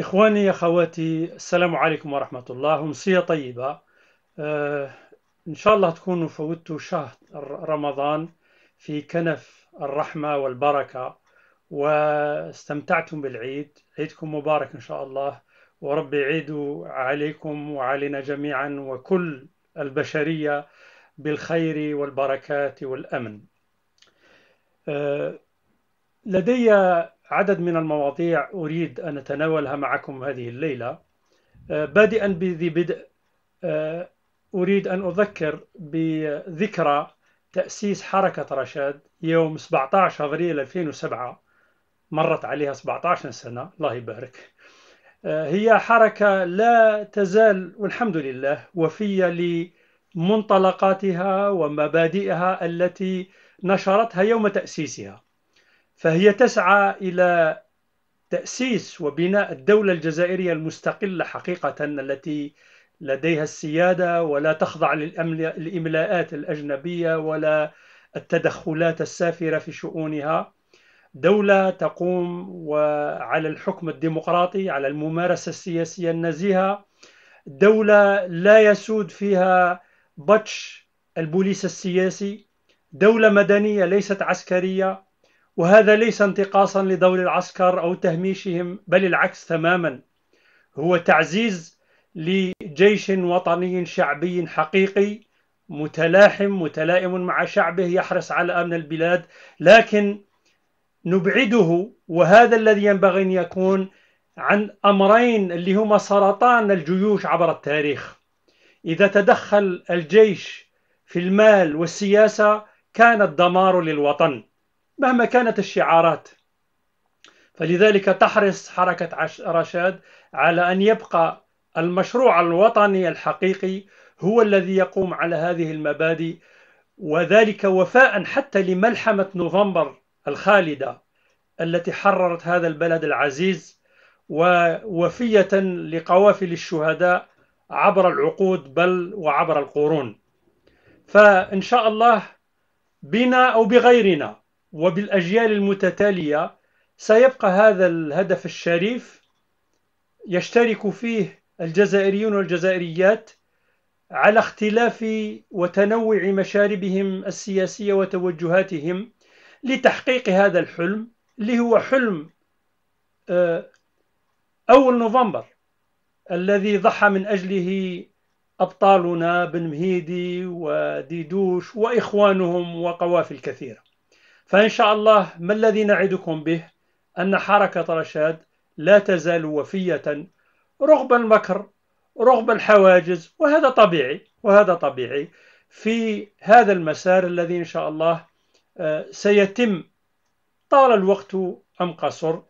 إخواني أخواتي السلام عليكم ورحمة الله ومسية طيبة آه إن شاء الله تكونوا فوتوا شهر رمضان في كنف الرحمة والبركة واستمتعتم بالعيد عيدكم مبارك إن شاء الله ورب يعيد عليكم وعلينا جميعا وكل البشرية بالخير والبركات والأمن آه لدي عدد من المواضيع أريد أن أتناولها معكم هذه الليلة آه، بادئا بذي بدء آه، أريد أن أذكر بذكرى تأسيس حركة رشاد يوم 17 أبريل 2007 مرت عليها 17 سنة الله يبارك آه، هي حركة لا تزال والحمد لله وفية لمنطلقاتها ومبادئها التي نشرتها يوم تأسيسها فهي تسعى إلى تأسيس وبناء الدولة الجزائرية المستقلة حقيقة التي لديها السيادة ولا تخضع للإملاءات الأجنبية ولا التدخلات السافرة في شؤونها دولة تقوم على الحكم الديمقراطي على الممارسة السياسية النزيهة دولة لا يسود فيها بطش البوليس السياسي دولة مدنية ليست عسكرية وهذا ليس انتقاصا لدور العسكر أو تهميشهم بل العكس تماما هو تعزيز لجيش وطني شعبي حقيقي متلاحم متلائم مع شعبه يحرص على أمن البلاد لكن نبعده وهذا الذي ينبغي أن يكون عن أمرين اللي هما سرطان الجيوش عبر التاريخ إذا تدخل الجيش في المال والسياسة كان الدمار للوطن مهما كانت الشعارات فلذلك تحرص حركة رشاد على أن يبقى المشروع الوطني الحقيقي هو الذي يقوم على هذه المبادئ وذلك وفاء حتى لملحمة نوفمبر الخالدة التي حررت هذا البلد العزيز ووفية لقوافل الشهداء عبر العقود بل وعبر القرون فإن شاء الله بنا أو بغيرنا وبالأجيال المتتالية سيبقى هذا الهدف الشريف يشترك فيه الجزائريون والجزائريات على اختلاف وتنوع مشاربهم السياسية وتوجهاتهم لتحقيق هذا الحلم اللي هو حلم آه، أول نوفمبر الذي ضحى من أجله أبطالنا بن مهيدي وديدوش وإخوانهم وقوافل كثيرة فإن شاء الله ما الذي نعدكم به أن حركة رشاد لا تزال وفية رغب المكر رغب الحواجز وهذا طبيعي وهذا طبيعي في هذا المسار الذي إن شاء الله آه، سيتم طال الوقت أم قصر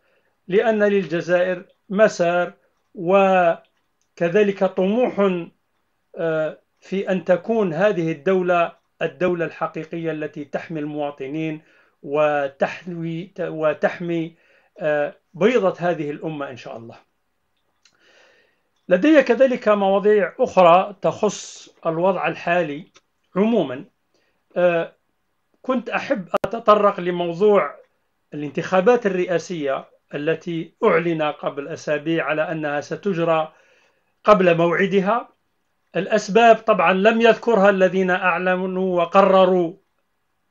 لأن للجزائر مسار وكذلك طموح آه، في أن تكون هذه الدولة الدولة الحقيقية التي تحمي المواطنين وتحوي وتحمي آه، بيضة هذه الأمة إن شاء الله لدي كذلك مواضيع أخرى تخص الوضع الحالي عموما آه، كنت أحب أتطرق لموضوع الانتخابات الرئاسية التي أعلن قبل أسابيع على أنها ستجرى قبل موعدها الأسباب طبعا لم يذكرها الذين أعلنوا وقرروا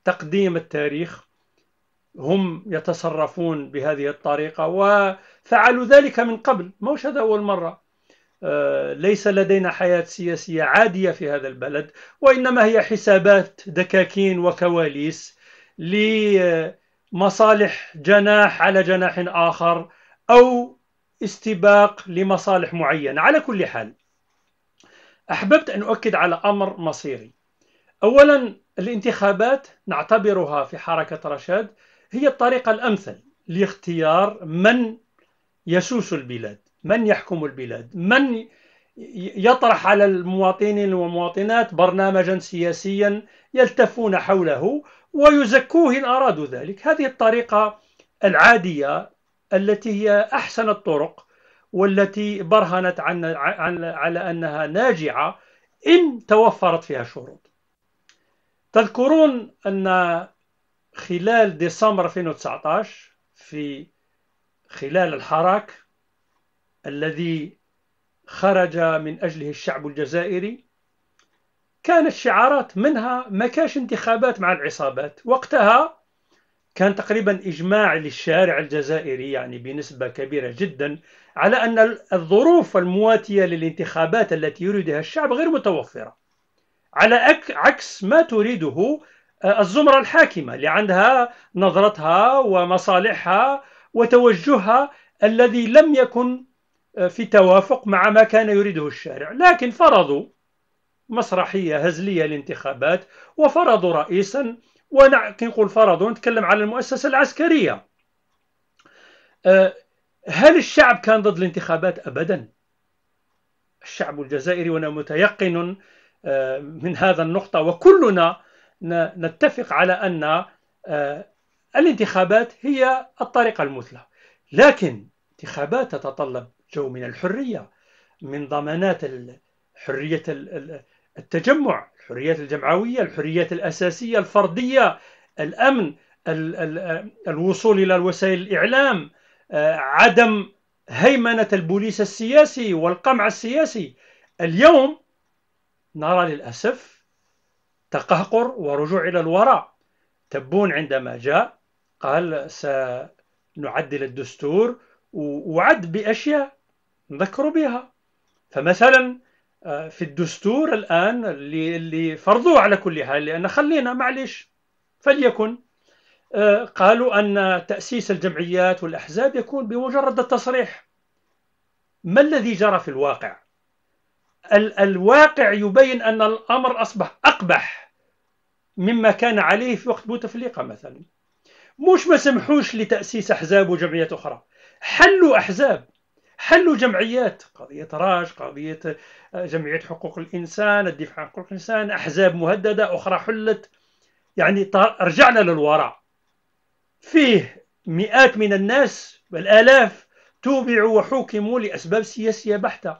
تقديم التاريخ هم يتصرفون بهذه الطريقة وفعلوا ذلك من قبل موش هذا أول مرة آه، ليس لدينا حياة سياسية عادية في هذا البلد وإنما هي حسابات دكاكين وكواليس لمصالح جناح على جناح آخر أو استباق لمصالح معينة على كل حال أحببت أن أؤكد على أمر مصيري أولا الانتخابات نعتبرها في حركة رشاد هي الطريقة الأمثل لاختيار من يسوس البلاد من يحكم البلاد من يطرح على المواطنين والمواطنات برنامجا سياسيا يلتفون حوله ويزكوه إن أرادوا ذلك هذه الطريقة العادية التي هي أحسن الطرق والتي برهنت عن عن على أنها ناجعة إن توفرت فيها شروط تذكرون أن خلال ديسمبر 2019 في خلال الحراك الذي خرج من أجله الشعب الجزائري كانت شعارات منها ما كاش انتخابات مع العصابات وقتها كان تقريبا إجماع للشارع الجزائري يعني بنسبة كبيرة جدا على أن الظروف المواتية للانتخابات التي يريدها الشعب غير متوفرة على عكس ما تريده آه، الزمرة الحاكمة اللي عندها نظرتها ومصالحها وتوجهها الذي لم يكن آه، في توافق مع ما كان يريده الشارع لكن فرضوا مسرحية هزلية للانتخابات وفرضوا رئيسا ونقول فرضوا نتكلم على المؤسسة العسكرية آه، هل الشعب كان ضد الانتخابات أبدا؟ الشعب الجزائري وأنا متيقن من هذا النقطة وكلنا نتفق على أن آه، الانتخابات هي الطريقة المثلى لكن انتخابات تتطلب جو من الحرية من ضمانات حرية التجمع الحريات الجمعوية الحريات الأساسية الفردية الأمن الوصول إلى وسائل الإعلام آه، عدم هيمنة البوليس السياسي والقمع السياسي اليوم نرى للأسف تقهقر ورجوع إلى الوراء تبون عندما جاء قال سنعدل الدستور وعد بأشياء نذكر بها فمثلا آه، في الدستور الآن اللي, اللي فرضوه على كل حال لأن خلينا معلش فليكن آه، قالوا أن تأسيس الجمعيات والأحزاب يكون بمجرد التصريح ما الذي جرى في الواقع؟ الواقع يبين أن الأمر أصبح أقبح مما كان عليه في وقت بوتفليقة مثلا مش ما سمحوش لتأسيس أحزاب وجمعيات أخرى حلوا أحزاب حلوا جمعيات قضية راج قضية آه، جمعية حقوق الإنسان الدفاع عن حقوق الإنسان أحزاب مهددة أخرى حلت يعني رجعنا للوراء فيه مئات من الناس والآلاف توبعوا وحوكموا لأسباب سياسية بحتة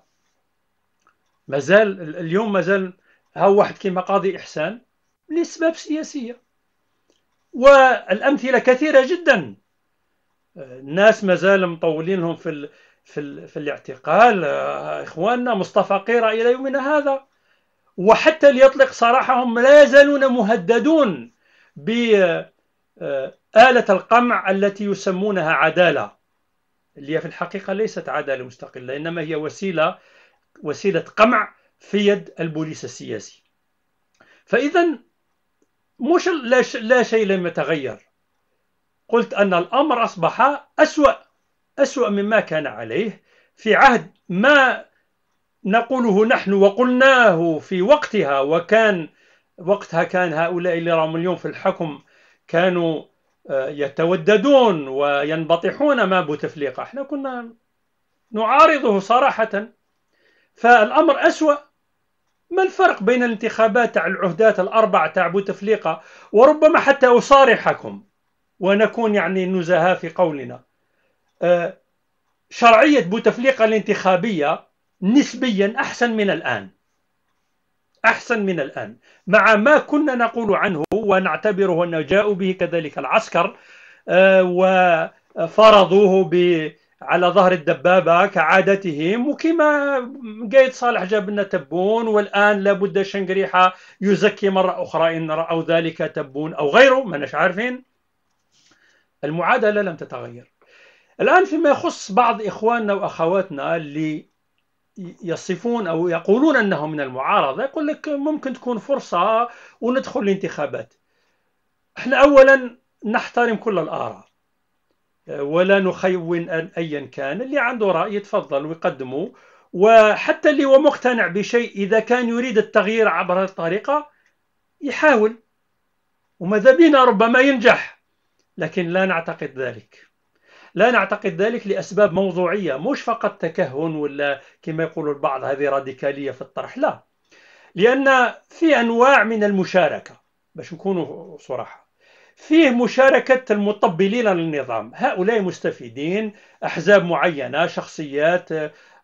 ما زال اليوم ما زال ها واحد كيما قاضي إحسان لأسباب سياسية والأمثلة كثيرة جدا الناس مازال مطولينهم في ال... في, ال... في الاعتقال إخواننا مصطفى قيرة إلى يومنا هذا وحتى ليطلق سراحهم لا يزالون مهددون بآلة القمع التي يسمونها عدالة اللي هي في الحقيقة ليست عدالة مستقلة إنما هي وسيلة وسيلة قمع في يد البوليس السياسي فإذا مش لا, ش... لا شيء لم يتغير قلت أن الأمر أصبح أسوأ أسوأ مما كان عليه في عهد ما نقوله نحن وقلناه في وقتها وكان وقتها كان هؤلاء اللي راهم اليوم في الحكم كانوا آه، يتوددون وينبطحون مع بوتفليقة احنا كنا نعارضه صراحة فالأمر أسوأ ما الفرق بين الانتخابات تاع العهدات الأربعة تاع بوتفليقة وربما حتى أصارحكم ونكون يعني نزهاء في قولنا أه، شرعية بوتفليقة الانتخابية نسبيا أحسن من الآن أحسن من الآن مع ما كنا نقول عنه ونعتبره أنه جاءوا به كذلك العسكر أه، وفرضوه ب على ظهر الدبابة كعادتهم وكما قايد صالح جاب لنا تبون والآن لابد شنقريحة يزكي مرة أخرى إن رأوا ذلك تبون أو غيره ما نش عارفين المعادلة لم تتغير الآن فيما يخص بعض إخواننا وأخواتنا اللي يصفون أو يقولون أنهم من المعارضة يقول لك ممكن تكون فرصة وندخل الانتخابات احنا أولا نحترم كل الآراء ولا نخون أيا كان اللي عنده رأي يتفضل ويقدمه وحتى اللي هو مقتنع بشيء إذا كان يريد التغيير عبر الطريقة يحاول وماذا بنا ربما ينجح لكن لا نعتقد ذلك لا نعتقد ذلك لأسباب موضوعية مش فقط تكهن ولا كما يقول البعض هذه راديكالية في الطرح لا لأن في أنواع من المشاركة باش نكونوا صراحة فيه مشاركة المطبلين للنظام هؤلاء مستفيدين أحزاب معينة شخصيات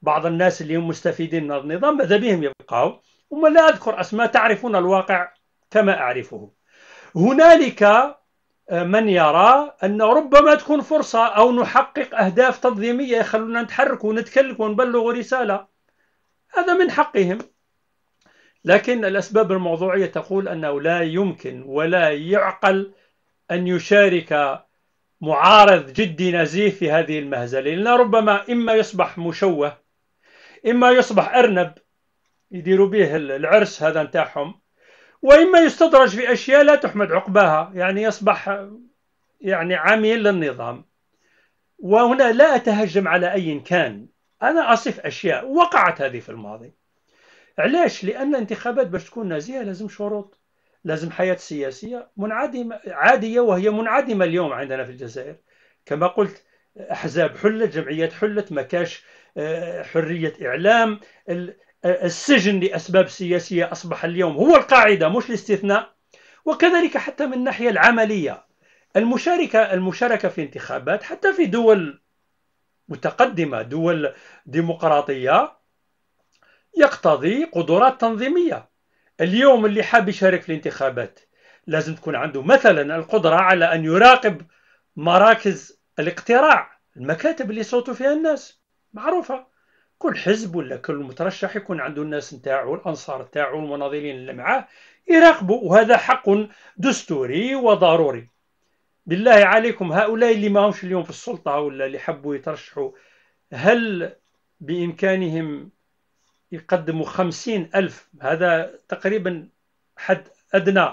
بعض الناس اللي هم مستفيدين من النظام ماذا بهم يبقوا وما لا أذكر أسماء تعرفون الواقع كما أعرفه هنالك آه، من يرى أن ربما تكون فرصة أو نحقق أهداف تنظيمية يخلونا نتحرك ونتكلم ونبلغ رسالة هذا من حقهم لكن الأسباب الموضوعية تقول أنه لا يمكن ولا يعقل أن يشارك معارض جدي نزيه في هذه المهزلة لأن ربما إما يصبح مشوه إما يصبح أرنب يديروا به العرس هذا نتاعهم وإما يستدرج في أشياء لا تحمد عقباها يعني يصبح يعني عميل للنظام وهنا لا أتهجم على أي كان أنا أصف أشياء وقعت هذه في الماضي علاش لأن الانتخابات باش تكون نازية لازم شروط لازم حياة سياسية منعدمة عادية وهي منعدمة اليوم عندنا في الجزائر كما قلت أحزاب حلت جمعيات حلت ما آه، حرية إعلام آه، السجن لأسباب سياسية أصبح اليوم هو القاعدة مش الاستثناء وكذلك حتى من الناحية العملية المشاركة المشاركة في انتخابات حتى في دول متقدمة دول ديمقراطية يقتضي قدرات تنظيمية اليوم اللي حاب يشارك في الانتخابات لازم تكون عنده مثلا القدرة على أن يراقب مراكز الاقتراع المكاتب اللي يصوتوا فيها الناس معروفة كل حزب ولا كل مترشح يكون عنده الناس نتاعو الأنصار نتاعو المناضلين اللي معاه يراقبوا وهذا حق دستوري وضروري بالله عليكم هؤلاء اللي ماهمش اليوم في السلطة ولا اللي حبوا يترشحوا هل بإمكانهم يقدموا خمسين ألف هذا تقريبا حد أدنى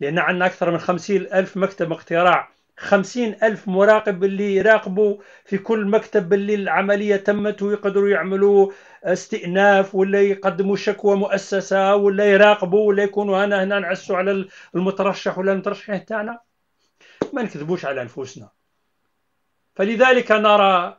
لأن عندنا أكثر من خمسين ألف مكتب اقتراع خمسين ألف مراقب اللي يراقبوا في كل مكتب اللي العملية تمت ويقدروا يعملوا استئناف ولا يقدموا شكوى مؤسسة ولا يراقبوا ولا يكونوا هنا هنا نعسوا على المترشح ولا المترشحين تاعنا ما نكذبوش على أنفسنا فلذلك نرى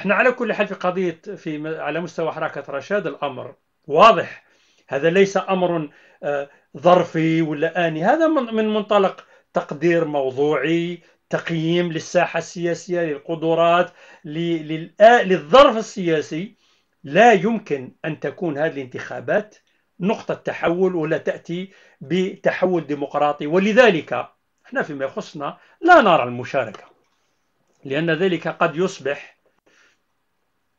احنا على كل حال في قضيه في على مستوى حركه رشاد الامر واضح هذا ليس امر آه، ظرفي ولا اني هذا من منطلق تقدير موضوعي تقييم للساحه السياسيه للقدرات للظرف السياسي لا يمكن ان تكون هذه الانتخابات نقطه تحول ولا تاتي بتحول ديمقراطي ولذلك احنا فيما يخصنا لا نرى المشاركه لان ذلك قد يصبح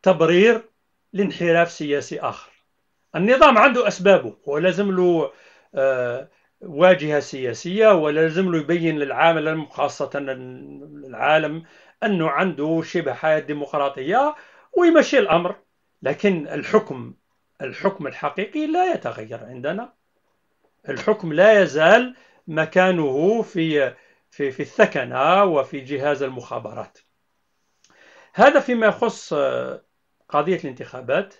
تبرير لانحراف سياسي آخر النظام عنده أسبابه ولازم له آه، واجهة سياسية ولازم له يبين للعالم خاصة العالم أنه عنده شبه حياة ديمقراطية ويمشي الأمر لكن الحكم الحكم الحقيقي لا يتغير عندنا الحكم لا يزال مكانه في في في الثكنة وفي جهاز المخابرات هذا فيما يخص آه، قضيه الانتخابات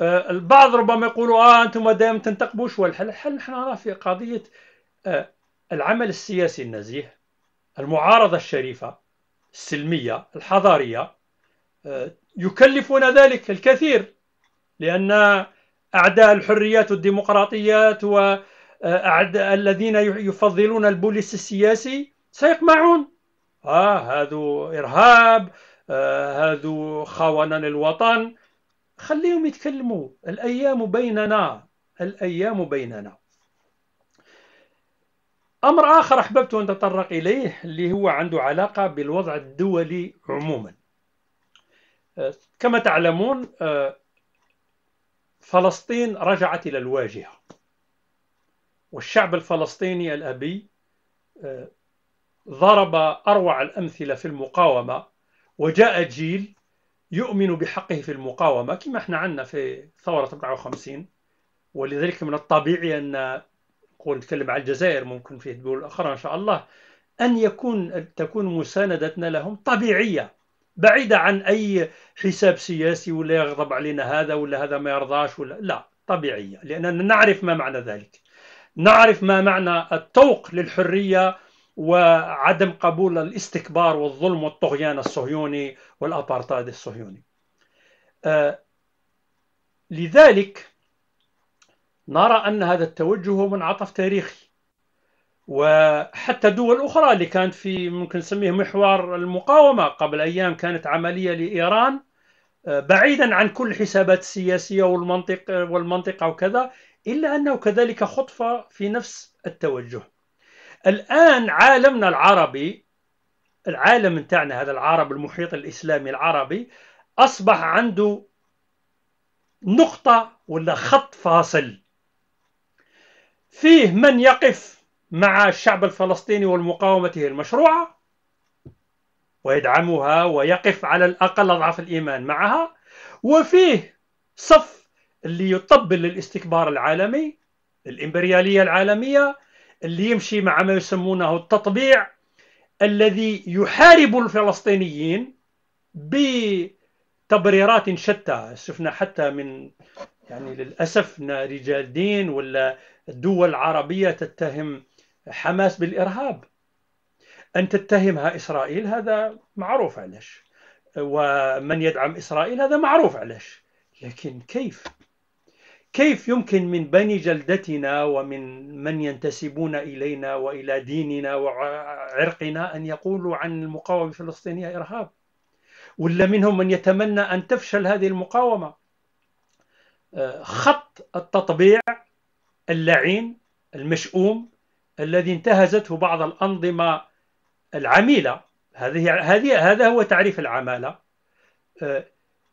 آه، البعض ربما يقولوا اه انتم دائما تنتقبوا شو الحل؟ الحل نحن نرى في قضيه آه، العمل السياسي النزيه المعارضه الشريفه السلميه الحضاريه آه، يكلفون ذلك الكثير لان اعداء الحريات والديمقراطيات واعداء الذين يفضلون البوليس السياسي سيقمعون اه هذا ارهاب آه، هذو خونة للوطن خليهم يتكلموا الأيام بيننا الأيام بيننا أمر آخر أحببت أن أتطرق إليه اللي هو عنده علاقة بالوضع الدولي عموما آه، كما تعلمون آه، فلسطين رجعت إلى الواجهة والشعب الفلسطيني الأبي ضرب أروع الأمثلة في المقاومة وجاء جيل يؤمن بحقه في المقاومة كما احنا عندنا في ثورة 54 ولذلك من الطبيعي أن نتكلم على الجزائر ممكن في دول أخرى إن شاء الله أن يكون تكون مساندتنا لهم طبيعية بعيدة عن أي حساب سياسي ولا يغضب علينا هذا ولا هذا ما يرضاش ولا لا طبيعية لأننا نعرف ما معنى ذلك نعرف ما معنى التوق للحرية وعدم قبول الاستكبار والظلم والطغيان الصهيوني والأبارتايد الصهيوني آه، لذلك نرى أن هذا التوجه منعطف تاريخي وحتى دول أخرى اللي كانت في ممكن نسميه محور المقاومة قبل أيام كانت عملية لإيران آه، بعيدا عن كل حسابات السياسية والمنطق والمنطقة وكذا إلا أنه كذلك خطفة في نفس التوجه الآن عالمنا العربي العالم نتاعنا هذا العرب المحيط الإسلامي العربي أصبح عنده نقطة ولا خط فاصل فيه من يقف مع الشعب الفلسطيني ومقاومته المشروعة ويدعمها ويقف على الأقل أضعف الإيمان معها وفيه صف اللي يطبل للاستكبار العالمي الإمبريالية العالمية اللي يمشي مع ما يسمونه التطبيع الذي يحارب الفلسطينيين بتبريرات شتى شفنا حتى من يعني للأسف رجال دين ولا الدول العربية تتهم حماس بالإرهاب أن تتهمها إسرائيل هذا معروف علاش ومن يدعم إسرائيل هذا معروف علاش لكن كيف كيف يمكن من بني جلدتنا ومن من ينتسبون إلينا وإلى ديننا وعرقنا أن يقولوا عن المقاومة الفلسطينية إرهاب ولا منهم من يتمنى أن تفشل هذه المقاومة آه، خط التطبيع اللعين المشؤوم الذي انتهزته بعض الأنظمة العميلة هذه هذه هذا هو تعريف العمالة آه،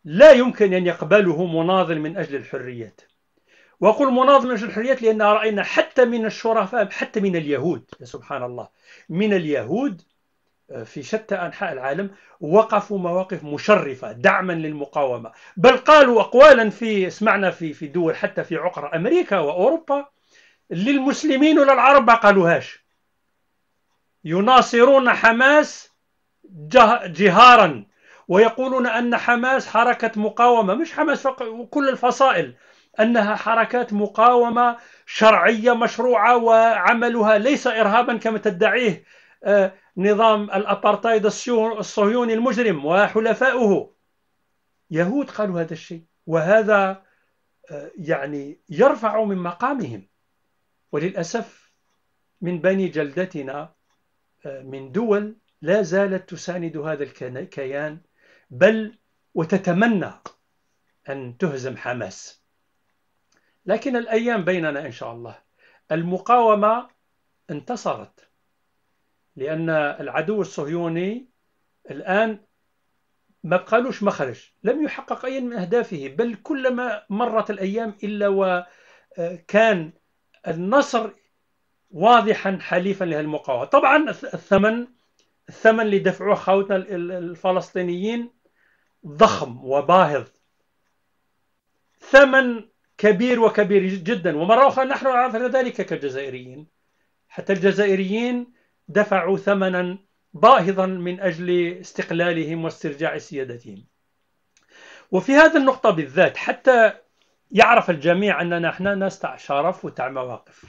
لا يمكن أن يقبله مناضل من أجل الحريات وأقول اجل الحريات لأن رأينا حتى من الشرفاء حتى من اليهود يا سبحان الله من اليهود آه، في شتى أنحاء العالم وقفوا مواقف مشرفة دعما للمقاومة بل قالوا أقوالا في سمعنا في في دول حتى في عقر أمريكا وأوروبا للمسلمين وللعرب ما قالوهاش يناصرون حماس جهارا ويقولون أن حماس حركة مقاومة مش حماس فقط وكل الفصائل أنها حركات مقاومة شرعية مشروعة وعملها ليس إرهابا كما تدعيه آه، نظام الأبارتايد الصهيوني المجرم وحلفائه يهود قالوا هذا الشيء وهذا آه، يعني يرفع من مقامهم وللأسف من بني جلدتنا آه، من دول لا زالت تساند هذا الكيان بل وتتمنى أن تهزم حماس لكن الأيام بيننا إن شاء الله المقاومة انتصرت لأن العدو الصهيوني الآن ما بقالوش مخرج لم يحقق أي من أهدافه بل كلما مرت الأيام إلا وكان النصر واضحا حليفا لهالمقاومة طبعا الثمن الثمن اللي دفعوه اخوتنا الفلسطينيين ضخم وباهظ ثمن كبير وكبير جدا ومرة أخرى نحن عرفنا ذلك كجزائريين حتى الجزائريين دفعوا ثمنا باهظا من أجل استقلالهم واسترجاع سيادتهم وفي هذه النقطة بالذات حتى يعرف الجميع أننا نحن ناس تاع شرف وتاع مواقف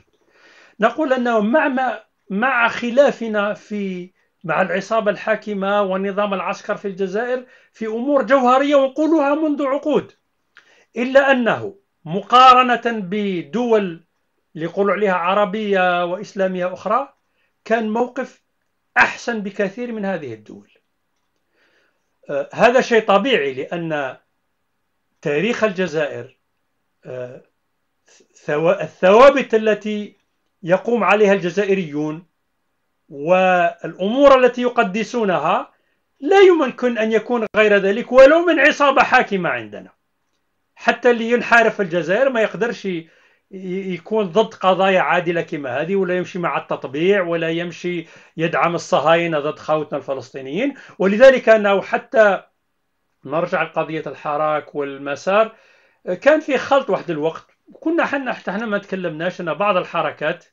نقول أنه مع ما مع خلافنا في مع العصابة الحاكمة ونظام العسكر في الجزائر في أمور جوهرية ونقولها منذ عقود إلا أنه مقارنة بدول اللي يقولوا عليها عربية وإسلامية أخرى كان موقف أحسن بكثير من هذه الدول آه، هذا شيء طبيعي لأن تاريخ الجزائر آه، الثوابت التي يقوم عليها الجزائريون والأمور التي يقدسونها لا يمكن أن يكون غير ذلك ولو من عصابة حاكمة عندنا حتى اللي ينحرف في الجزائر ما يقدرش يكون ضد قضايا عادلة كما هذه ولا يمشي مع التطبيع ولا يمشي يدعم الصهاينة ضد خوتنا الفلسطينيين ولذلك أنه حتى نرجع لقضية الحراك والمسار كان في خلط واحد الوقت كنا حنا حتى حنا ما تكلمناش أن بعض الحركات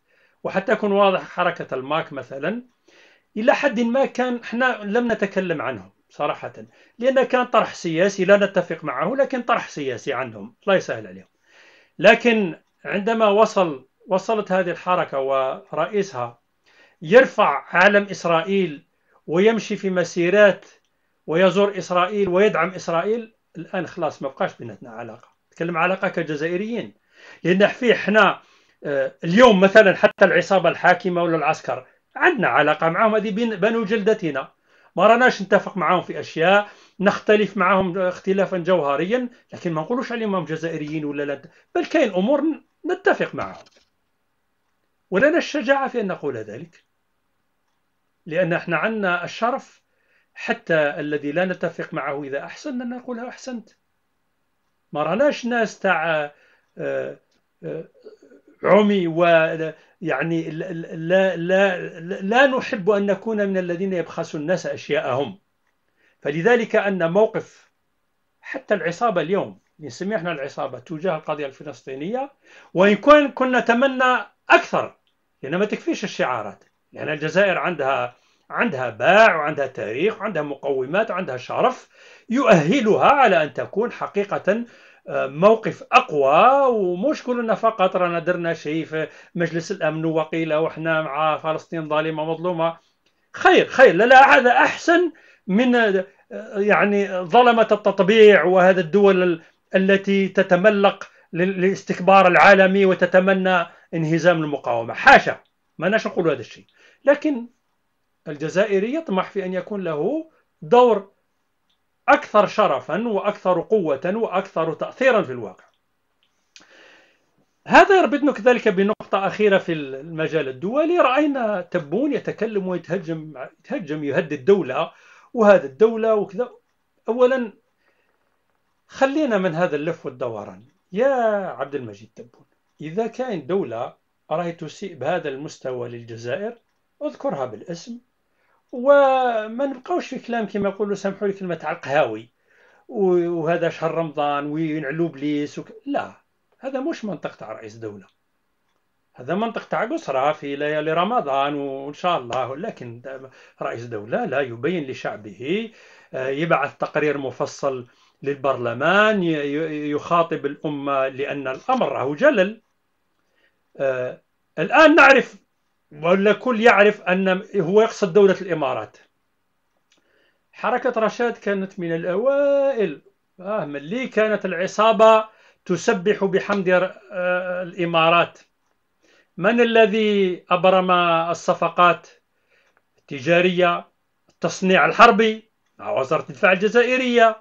وحتى أكون واضح حركة الماك مثلا إلى حد ما كان حنا لم نتكلم عنهم صراحة لأن كان طرح سياسي لا نتفق معه لكن طرح سياسي عنهم الله يسهل عليهم لكن عندما وصل وصلت هذه الحركة ورئيسها يرفع علم إسرائيل ويمشي في مسيرات ويزور إسرائيل ويدعم إسرائيل الآن خلاص ما بقاش بيناتنا علاقة نتكلم علاقة كجزائريين لأن في إحنا آه، اليوم مثلا حتى العصابة الحاكمة ولا العسكر عندنا علاقة معهم هذه بنو جلدتنا ما راناش نتفق معاهم في اشياء نختلف معاهم اختلافا جوهريا لكن ما نقولوش عليهم هم جزائريين ولا لا بل كاين امور نتفق معاهم ولنا الشجاعه في ان نقول ذلك لان احنا عندنا الشرف حتى الذي لا نتفق معه اذا احسن ان نقول احسنت ما راناش ناس تاع آه، آه، عمي و يعني لا, لا, لا نحب أن نكون من الذين يبخسوا الناس أشياءهم فلذلك أن موقف حتى العصابة اليوم ان سمحنا العصابة تجاه القضية الفلسطينية وإن كن كنا نتمنى أكثر لأن ما تكفيش الشعارات لأن الجزائر عندها عندها باع وعندها تاريخ وعندها مقومات وعندها شرف يؤهلها على أن تكون حقيقة موقف اقوى ومش كلنا فقط رانا درنا شيء في مجلس الامن وقيله وحنا مع فلسطين ظالمه مظلومه خير خير لا لا هذا احسن من آه، يعني ظلمه التطبيع وهذا الدول التي تتملق للاستكبار العالمي وتتمنى انهزام المقاومه حاشا ما ناش نقول هذا الشيء لكن الجزائري يطمح في ان يكون له دور أكثر شرفا وأكثر قوة وأكثر تأثيرا في الواقع هذا يربطنا كذلك بنقطة أخيرة في المجال الدولي رأينا تبون يتكلم ويتهجم يتهجم يهدد الدولة وهذا الدولة وكذا أولا خلينا من هذا اللف والدوران يا عبد المجيد تبون إذا كان دولة رأيت تسيء بهذا المستوى للجزائر اذكرها بالاسم وما نبقاوش في كلام كما يقولوا سامحوا لي كلمه تاع القهاوي وهذا شهر رمضان وينعلو بليس وك... لا هذا مش منطق تاع رئيس دوله هذا منطق تاع قصرى في ليالي رمضان وان شاء الله لكن رئيس دوله لا يبين لشعبه آه، يبعث تقرير مفصل للبرلمان يخاطب الامه لان الامر راهو جلل آه، الان نعرف ولا كل يعرف أن هو يقصد دولة الإمارات حركة رشاد كانت من الأوائل آه لي كانت العصابة تسبح بحمد آه، الإمارات من الذي أبرم الصفقات التجارية التصنيع الحربي مع وزارة الدفاع الجزائرية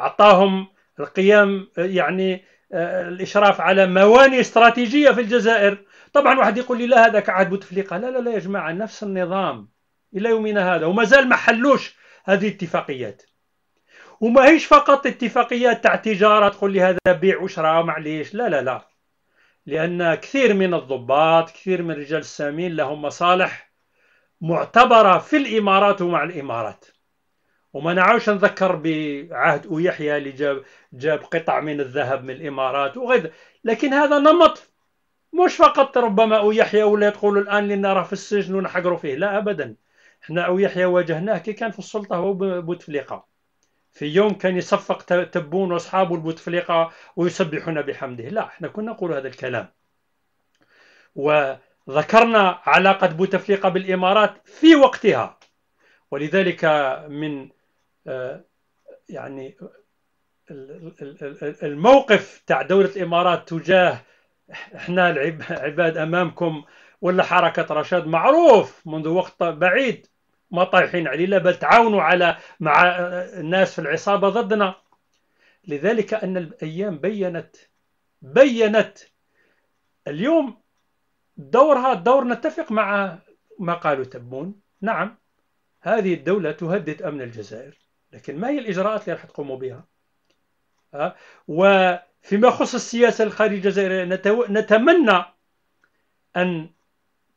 أعطاهم القيام آه، يعني آه، الإشراف على موانئ استراتيجية في الجزائر طبعا واحد يقول لي لا هذا كعاد بوتفليقه لا لا لا يا جماعه نفس النظام الى يومنا هذا ومازال ما حلوش هذه الاتفاقيات وما هيش فقط اتفاقيات تاع تجاره تقول لي هذا بيع وشراء معليش لا لا لا لان كثير من الضباط كثير من رجال السامين لهم مصالح معتبره في الامارات ومع الامارات وما نعاوش نذكر بعهد ويحيى اللي جاب جاب قطع من الذهب من الامارات وغير لكن هذا نمط مش فقط ربما أو يحيى ولا يقولوا الآن لنا راه في السجن ونحقروا فيه لا أبدا احنا أو يحيى واجهناه كي كان في السلطة هو بوتفليقة في يوم كان يصفق تبون واصحابه البوتفليقه ويسبحون بحمده لا احنا كنا نقول هذا الكلام وذكرنا علاقه بوتفليقه بالامارات في وقتها ولذلك من آه، يعني الموقف تاع دوله الامارات تجاه احنا العباد امامكم ولا حركه رشاد معروف منذ وقت بعيد ما طايحين علينا بل تعاونوا على مع الناس في العصابه ضدنا لذلك ان الايام بينت بينت اليوم دورها دور نتفق مع ما قالوا تبون نعم هذه الدولة تهدد أمن الجزائر لكن ما هي الإجراءات اللي راح تقوموا بها ها؟ أه؟ فيما يخص السياسة الخارجية الجزائرية نتمنى أن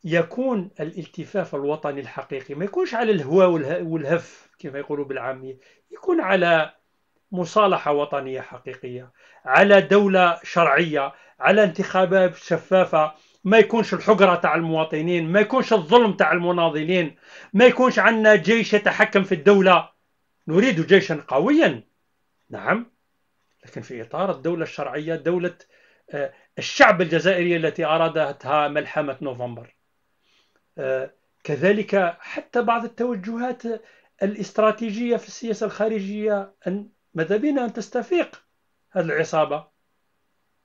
يكون الالتفاف الوطني الحقيقي ما يكونش على الهوى والهف كما يقولوا بالعامية يكون على مصالحة وطنية حقيقية على دولة شرعية على انتخابات شفافة ما يكونش الحقرة تاع المواطنين ما يكونش الظلم تاع المناضلين ما يكونش عندنا جيش يتحكم في الدولة نريد جيشا قويا نعم لكن في إطار الدولة الشرعية دولة آه، الشعب الجزائري التي أرادتها ملحمة نوفمبر آه، كذلك حتى بعض التوجهات الاستراتيجية في السياسة الخارجية أن ماذا بنا أن تستفيق هذه العصابة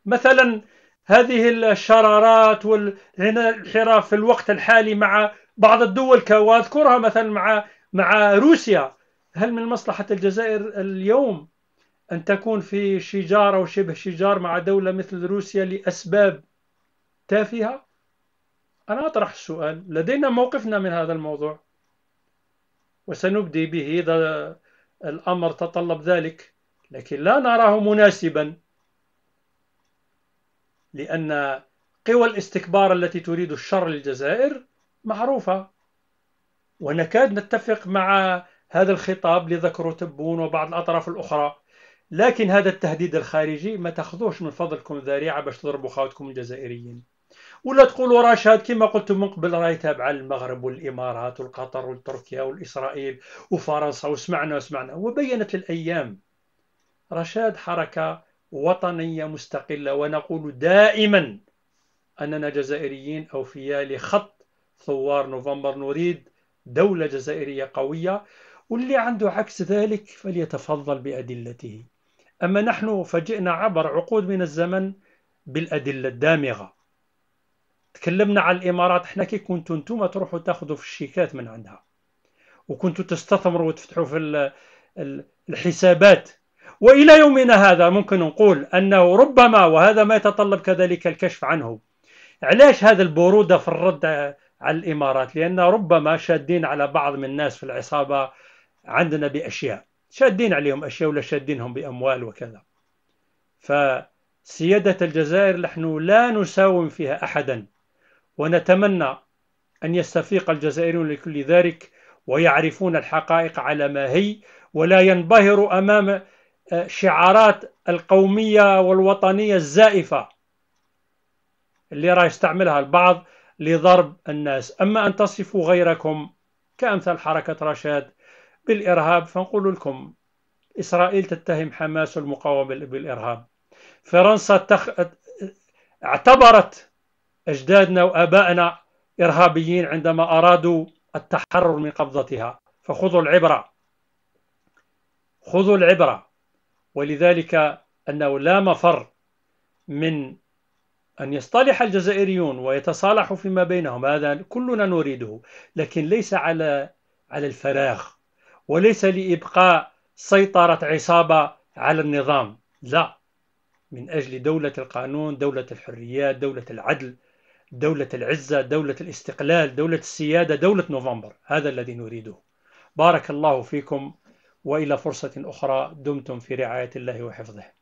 مثلا هذه الشرارات والانحراف في الوقت الحالي مع بعض الدول واذكرها مثلا مع مع روسيا هل من مصلحة الجزائر اليوم أن تكون في شجار أو شبه شجار مع دولة مثل روسيا لأسباب تافهة أنا أطرح السؤال لدينا موقفنا من هذا الموضوع وسنبدي به إذا الأمر تطلب ذلك لكن لا نراه مناسبا لأن قوى الاستكبار التي تريد الشر للجزائر معروفة ونكاد نتفق مع هذا الخطاب لذكر تبون وبعض الأطراف الأخرى لكن هذا التهديد الخارجي ما تاخذوش من فضلكم ذريعه باش تضربوا خاوتكم الجزائريين ولا تقولوا رشاد كما قلتم من قبل راهي تابعه للمغرب والامارات والقطر والتركيا والاسرائيل وفرنسا وسمعنا وسمعنا وبينت الايام رشاد حركه وطنيه مستقله ونقول دائما اننا جزائريين اوفياء لخط ثوار نوفمبر نريد دوله جزائريه قويه واللي عنده عكس ذلك فليتفضل بادلته أما نحن فجئنا عبر عقود من الزمن بالأدلة الدامغة تكلمنا على الإمارات احنا كي كنتوا انتم تروحوا تاخذوا في الشيكات من عندها وكنتوا تستثمروا وتفتحوا في الحسابات وإلى يومنا هذا ممكن نقول أنه ربما وهذا ما يتطلب كذلك الكشف عنه علاش هذا البرودة في الرد على الإمارات لأن ربما شادين على بعض من الناس في العصابة عندنا بأشياء شادين عليهم أشياء ولا شادينهم بأموال وكذا فسيادة الجزائر نحن لا نساوم فيها أحدا ونتمنى أن يستفيق الجزائريون لكل ذلك ويعرفون الحقائق على ما هي ولا ينبهروا أمام آه، شعارات القومية والوطنية الزائفة اللي راه يستعملها البعض لضرب الناس أما أن تصفوا غيركم كأمثال حركة رشاد بالإرهاب فنقول لكم إسرائيل تتهم حماس والمقاومة بالإرهاب فرنسا تخ... اعتبرت أجدادنا وآبائنا إرهابيين عندما أرادوا التحرر من قبضتها فخذوا العبرة خذوا العبرة ولذلك أنه لا مفر من أن يصطلح الجزائريون ويتصالحوا فيما بينهم هذا كلنا نريده لكن ليس على على الفراغ وليس لإبقاء سيطرة عصابة على النظام لا من أجل دولة القانون دولة الحريات دولة العدل دولة العزة دولة الاستقلال دولة السيادة دولة نوفمبر هذا الذي نريده بارك الله فيكم وإلى فرصة أخرى دمتم في رعاية الله وحفظه